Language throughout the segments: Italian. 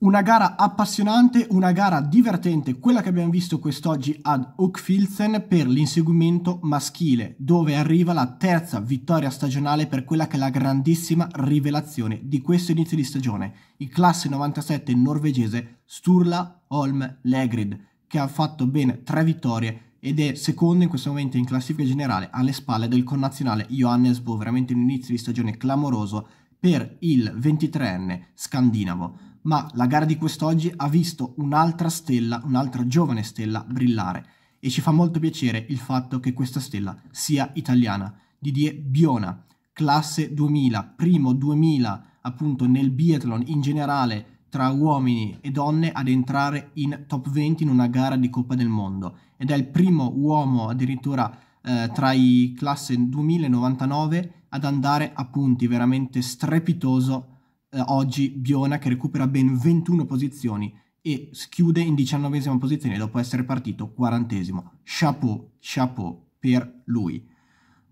Una gara appassionante, una gara divertente, quella che abbiamo visto quest'oggi ad Hochfilzen per l'inseguimento maschile, dove arriva la terza vittoria stagionale per quella che è la grandissima rivelazione di questo inizio di stagione, il classe 97 norvegese Sturla Holm Legrid, che ha fatto ben tre vittorie ed è secondo in questo momento in classifica generale alle spalle del connazionale Johannes Bo, veramente un inizio di stagione clamoroso per il 23enne scandinavo ma la gara di quest'oggi ha visto un'altra stella, un'altra giovane stella brillare e ci fa molto piacere il fatto che questa stella sia italiana. Didier Biona, classe 2000, primo 2000 appunto nel biathlon in generale tra uomini e donne ad entrare in top 20 in una gara di Coppa del Mondo ed è il primo uomo addirittura eh, tra i classe 2099 ad andare a punti veramente strepitoso eh, oggi Biona che recupera ben 21 posizioni e schiude in diciannovesima posizione dopo essere partito quarantesimo. Chapeau, chapeau per lui.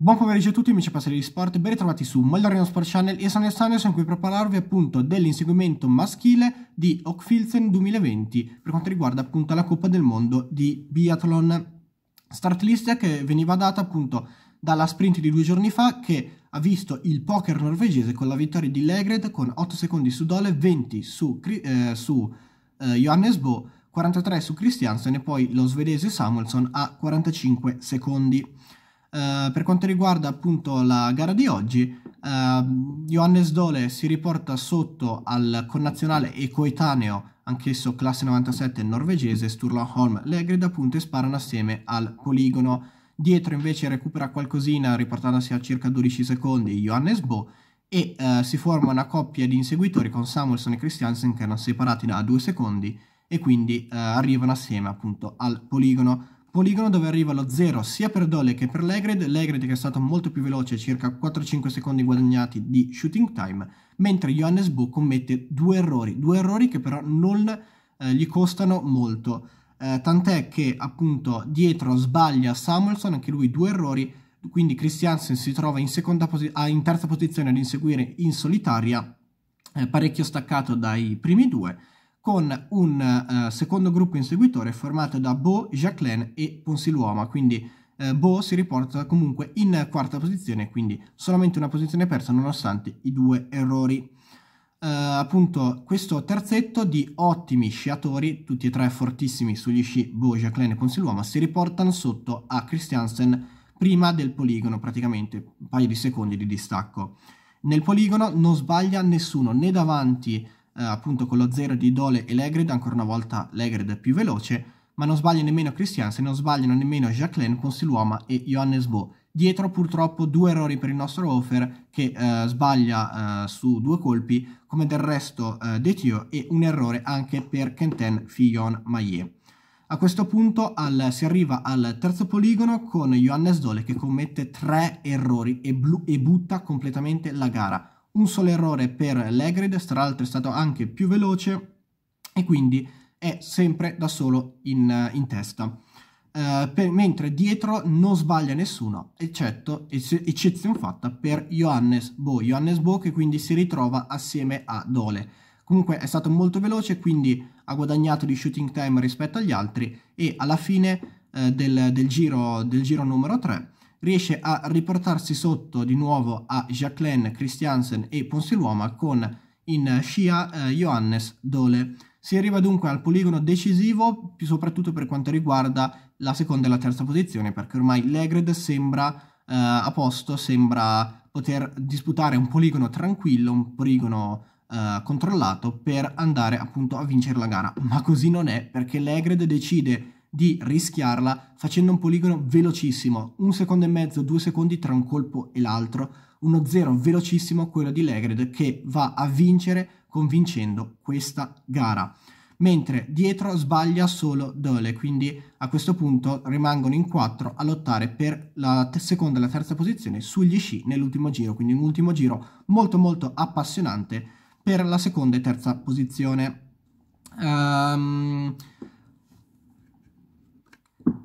Buon pomeriggio a tutti amici appassionati di sport, ben ritrovati su Moldarino Sport Channel io sono e sono qui per parlarvi appunto dell'inseguimento maschile di Ockfilzen 2020 per quanto riguarda appunto la Coppa del Mondo di Biathlon. Start list che veniva data appunto dalla sprint di due giorni fa che ha visto il poker norvegese con la vittoria di Legred con 8 secondi su Dole, 20 su, eh, su eh, Johannes Bo, 43 su Christiansen e poi lo svedese Samuelson a 45 secondi. Eh, per quanto riguarda appunto la gara di oggi, ehm, Johannes Dole si riporta sotto al connazionale e coetaneo, anch'esso classe 97 norvegese, Sturla Holm Legred appunto e sparano assieme al poligono dietro invece recupera qualcosina riportandosi a circa 12 secondi Johannes Bo e eh, si forma una coppia di inseguitori con Samuelson e Christiansen che erano separati da due secondi e quindi eh, arrivano assieme appunto al poligono. Poligono dove arriva lo 0 sia per Dole che per Legred, Legred che è stato molto più veloce, circa 4-5 secondi guadagnati di shooting time, mentre Johannes Bo commette due errori, due errori che però non eh, gli costano molto eh, tant'è che appunto dietro sbaglia Samuelson, anche lui due errori, quindi Christiansen si trova in, posi- ah, in terza posizione ad inseguire in solitaria, eh, parecchio staccato dai primi due, con un eh, secondo gruppo inseguitore formato da Bo, Jacqueline e Ponsiluoma, quindi eh, Bo si riporta comunque in quarta posizione, quindi solamente una posizione persa nonostante i due errori. Eh, appunto questo terzetto di ottimi sciatori, tutti e tre fortissimi sugli sci, Boja, Klein e Ponsiluoma, si riportano sotto a Christiansen prima del poligono, praticamente un paio di secondi di distacco. Nel poligono non sbaglia nessuno, né davanti eh, appunto con lo zero di Dole e Legred, ancora una volta Legred è più veloce, ma non sbaglia nemmeno Christiansen, non sbagliano nemmeno Jacqueline, Ponsiluoma e Johannes Bo. Dietro purtroppo due errori per il nostro Hofer che eh, sbaglia eh, su due colpi come del resto eh, De e un errore anche per Kenten Fillon Maillet. A questo punto al, si arriva al terzo poligono con Johannes Dole che commette tre errori e, blu, e butta completamente la gara. Un solo errore per Legrid, tra l'altro è stato anche più veloce e quindi è sempre da solo in, in testa. Eh, per, mentre dietro non sbaglia nessuno, eccetto, eccezione fatta per Johannes Bo. Johannes Bo che quindi si ritrova assieme a Dole. Comunque è stato molto veloce, quindi ha guadagnato di shooting time rispetto agli altri e alla fine uh, del, del, giro, del giro numero 3 riesce a riportarsi sotto di nuovo a Jacqueline Christiansen e Ponsiluoma con in scia eh, Johannes Dole. Si arriva dunque al poligono decisivo, soprattutto per quanto riguarda la seconda e la terza posizione perché ormai l'Egred sembra eh, a posto, sembra poter disputare un poligono tranquillo, un poligono eh, controllato per andare appunto a vincere la gara, ma così non è perché l'Egred decide di rischiarla facendo un poligono velocissimo, un secondo e mezzo, due secondi tra un colpo e l'altro, uno zero velocissimo quello di Legred che va a vincere convincendo questa gara mentre dietro sbaglia solo Dole, quindi a questo punto rimangono in quattro a lottare per la t- seconda e la terza posizione sugli sci nell'ultimo giro, quindi un ultimo giro molto molto appassionante per la seconda e terza posizione. Um,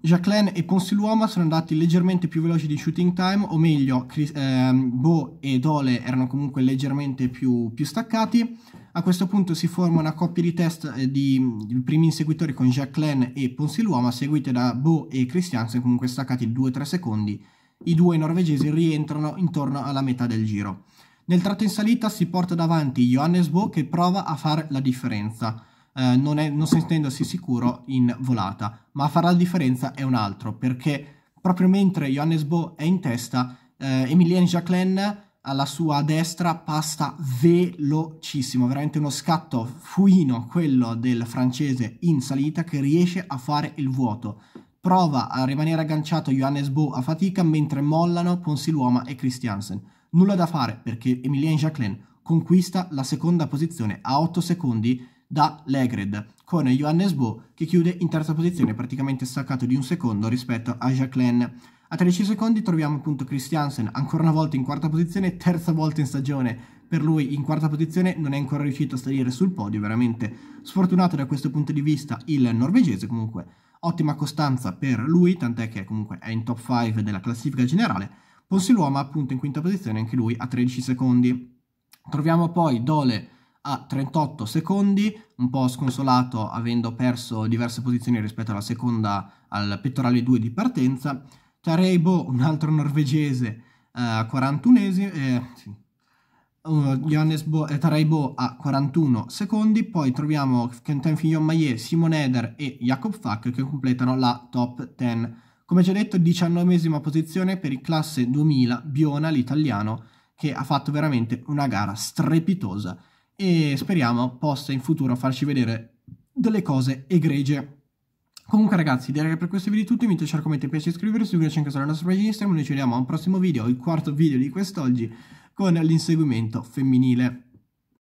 Jacqueline e Ponsiluoma sono andati leggermente più veloci di shooting time, o meglio, Chris, ehm, Bo e Dole erano comunque leggermente più, più, staccati. A questo punto si forma una coppia di test eh, di, di, primi inseguitori con Jacqueline e Ponsiluoma, seguite da Bo e Christiansen, comunque staccati 2-3 secondi. I due norvegesi rientrano intorno alla metà del giro. Nel tratto in salita si porta davanti Johannes Bo che prova a fare la differenza eh, non, è, non sentendosi sicuro in volata, ma farà la differenza è un altro, perché proprio mentre Johannes Bo è in testa, eh, Emilien Jacqueline alla sua destra passa velocissimo, veramente uno scatto fuino quello del francese in salita che riesce a fare il vuoto. Prova a rimanere agganciato Johannes Bo a fatica mentre mollano Ponsiluoma e Christiansen. Nulla da fare perché Emilien Jacqueline conquista la seconda posizione a 8 secondi da Legred con Johannes Bo che chiude in terza posizione praticamente staccato di un secondo rispetto a Jacqueline. A 13 secondi troviamo appunto Christiansen ancora una volta in quarta posizione, terza volta in stagione. Per lui in quarta posizione non è ancora riuscito a salire sul podio, veramente sfortunato da questo punto di vista il norvegese comunque. Ottima costanza per lui, tant'è che comunque è in top 5 della classifica generale. Ponsiluoma appunto in quinta posizione anche lui a 13 secondi. Troviamo poi Dole a 38 secondi, un po' sconsolato avendo perso diverse posizioni rispetto alla seconda al pettorale 2 di partenza. Tareibo, un altro norvegese, eh, a 41esimo, eh, sì. Uh, Johannes Bo, eh, Taraibo a 41 secondi, poi troviamo Quentin Fillon Maillet, Simon Eder e Jakob Fack che completano la top 10. Come già detto, 19 posizione per il classe 2000 Biona, l'italiano, che ha fatto veramente una gara strepitosa e speriamo possa in futuro farci vedere delle cose egregie. Comunque ragazzi, direi che per questo video è tutto, mi piace commenti, piace iscrivervi, seguirci anche sulla nostra pagina Instagram, noi ci vediamo a un prossimo video, il quarto video di quest'oggi, con l'inseguimento femminile.